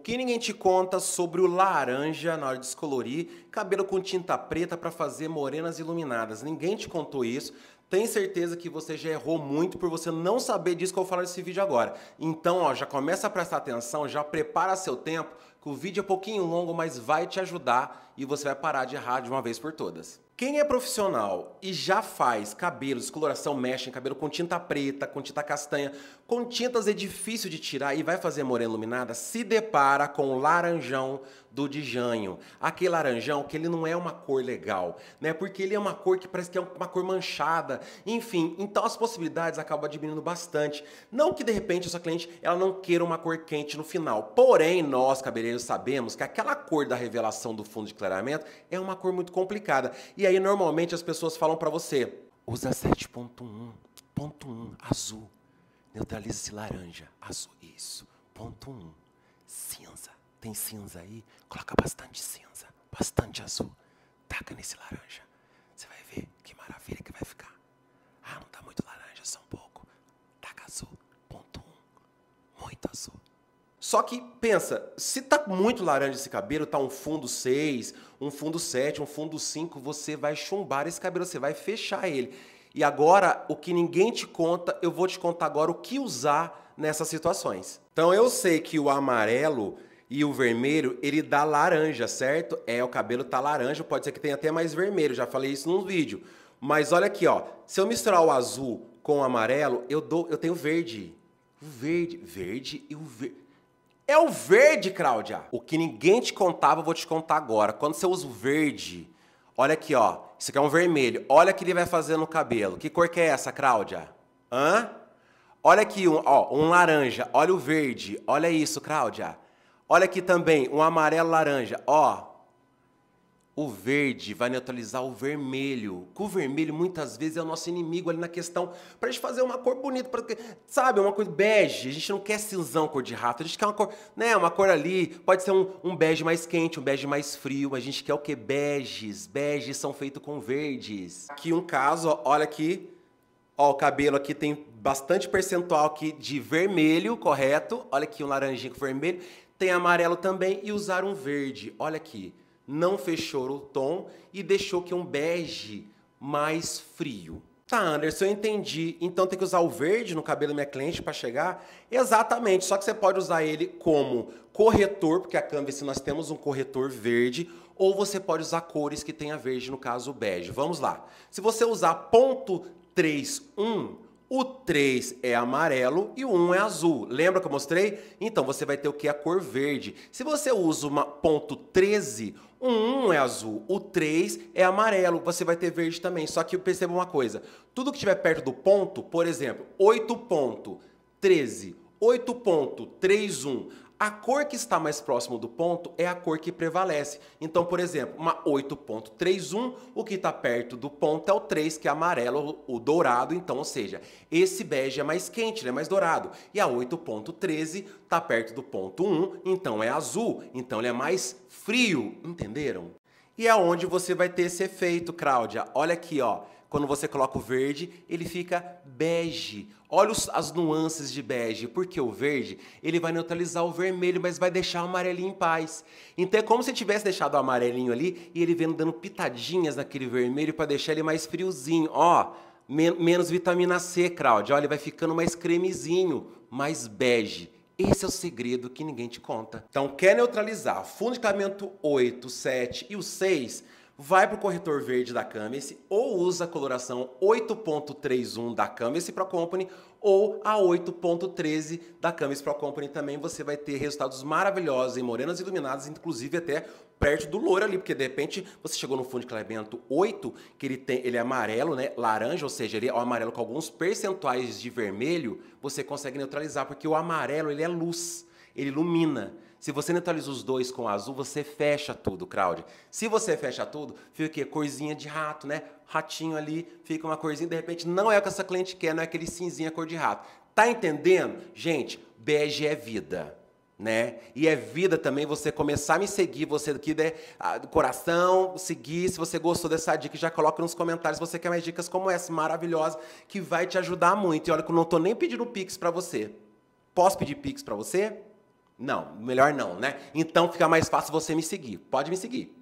O que ninguém te conta sobre o laranja na hora de descolorir, cabelo com tinta preta para fazer morenas iluminadas. Ninguém te contou isso. Tenho certeza que você já errou muito por você não saber disso que eu vou falar nesse vídeo agora. Então, ó, já começa a prestar atenção, já prepara seu tempo, que o vídeo é um pouquinho longo, mas vai te ajudar e você vai parar de errar de uma vez por todas. Quem é profissional e já faz cabelo, descoloração, mexe em cabelo com tinta preta, com tinta castanha, com tintas é difícil de tirar e vai fazer morena iluminada, se depara com o laranjão do Dijanho. Aquele laranjão que ele não é uma cor legal, né? Porque ele é uma cor que parece que é uma cor manchada. Enfim, então as possibilidades acabam diminuindo bastante. Não que de repente a sua cliente ela não queira uma cor quente no final. Porém, nós cabeleireiros obreiros sabemos que aquela cor da revelação do fundo de clareamento é uma cor muito complicada. E aí, normalmente, as pessoas falam para você, usa 7.1.1 azul. Neutraliza-se laranja, azul, isso. Ponto 1, cinza. Tem cinza aí? Coloca bastante cinza, bastante azul. Taca nesse laranja. Você vai ver Só que, pensa, se tá muito laranja esse cabelo, tá um fundo 6, um fundo 7, um fundo 5, você vai chumbar esse cabelo, você vai fechar ele. E agora, o que ninguém te conta, eu vou te contar agora o que usar nessas situações. Então, eu sei que o amarelo e o vermelho, ele dá laranja, certo? É, o cabelo tá laranja, pode ser que tenha até mais vermelho, já falei isso num vídeo. Mas olha aqui, ó, se eu misturar o azul com o amarelo, eu dou, eu tenho verde. O verde, verde e o verde. É o verde, Cláudia. O que ninguém te contava, eu vou te contar agora. Quando você usa o verde, olha aqui, ó. Isso aqui é um vermelho. Olha o que ele vai fazer no cabelo. Que cor que é essa, Cláudia? Hã? Olha aqui, um, ó, um laranja. Olha o verde. Olha isso, Cláudia. Olha aqui também, um amarelo laranja. Ó, o verde vai neutralizar o vermelho. Que o vermelho muitas vezes é o nosso inimigo ali na questão. Pra gente fazer uma cor bonita, pra, sabe? Uma cor bege. A gente não quer cinzão, cor de rato. A gente quer uma cor, né? Uma cor ali. Pode ser um, um bege mais quente, um bege mais frio. A gente quer o que? Beges. Beges são feitos com verdes. Aqui um caso, olha aqui. Ó, o cabelo aqui tem bastante percentual aqui de vermelho, correto? Olha aqui um laranjinho com vermelho. Tem amarelo também e usar um verde. Olha aqui não fechou o tom e deixou que um bege mais frio. Tá, Anderson, eu entendi. Então tem que usar o verde no cabelo da minha cliente para chegar? Exatamente, só que você pode usar ele como corretor, porque a Canvas nós temos um corretor verde, ou você pode usar cores que tenha verde, no caso o bege. Vamos lá. Se você usar ponto 3, o 3 é amarelo e o 1 é azul. Lembra que eu mostrei? Então você vai ter o que? A cor verde. Se você usa uma ponto 13, o 1 é azul, o 3 é amarelo, você vai ter verde também. Só que perceba uma coisa, tudo que estiver perto do ponto, por exemplo, 8.13, 8.31, a cor que está mais próximo do ponto é a cor que prevalece. Então, por exemplo, uma 8.31, o que está perto do ponto é o 3, que é amarelo, o dourado. Então, ou seja, esse bege é mais quente, é mais dourado. E a 8.13 está perto do ponto 1, então é azul. Então, ele é mais frio, entenderam? E é onde você vai ter esse efeito, Cláudia. Olha aqui, ó quando você coloca o verde, ele fica bege. Olha os, as nuances de bege, porque o verde, ele vai neutralizar o vermelho, mas vai deixar o amarelinho em paz. Então é como se tivesse deixado o amarelinho ali e ele vendo dando pitadinhas naquele vermelho para deixar ele mais friozinho. Ó, men menos vitamina C, Claudio. Olha, ele vai ficando mais cremezinho, mais bege. Esse é o segredo que ninguém te conta. Então, quer neutralizar fundo de cabimento 8, 7 e o 6, vai para o corretor verde da Camesse ou usa a coloração 8.31 da Camesse Pro Company ou a 8.13 da Camesse Pro Company também. Você vai ter resultados maravilhosos em morenas iluminadas, inclusive até perto do louro ali, porque de repente você chegou no fundo de clareamento 8, que ele tem, ele é amarelo, né, laranja, ou seja, ele é amarelo com alguns percentuais de vermelho, você consegue neutralizar, porque o amarelo ele é luz, ele ilumina. Se você neutraliza os dois com azul, você fecha tudo, Claudio. Se você fecha tudo, fica o quê? Corzinha de rato, né? Ratinho ali, fica uma corzinha, de repente não é o que essa cliente quer, não é aquele cinzinha cor de rato. Tá entendendo? Gente, bege é vida. Né? E é vida também você começar a me seguir, você aqui ah, do coração, seguir. Se você gostou dessa dica, já coloca nos comentários se você quer mais dicas como essa, maravilhosa, que vai te ajudar muito. E olha que eu não estou nem pedindo pix para você. Posso pedir pix para você? Não, melhor não, né? Então fica mais fácil você me seguir. Pode me seguir.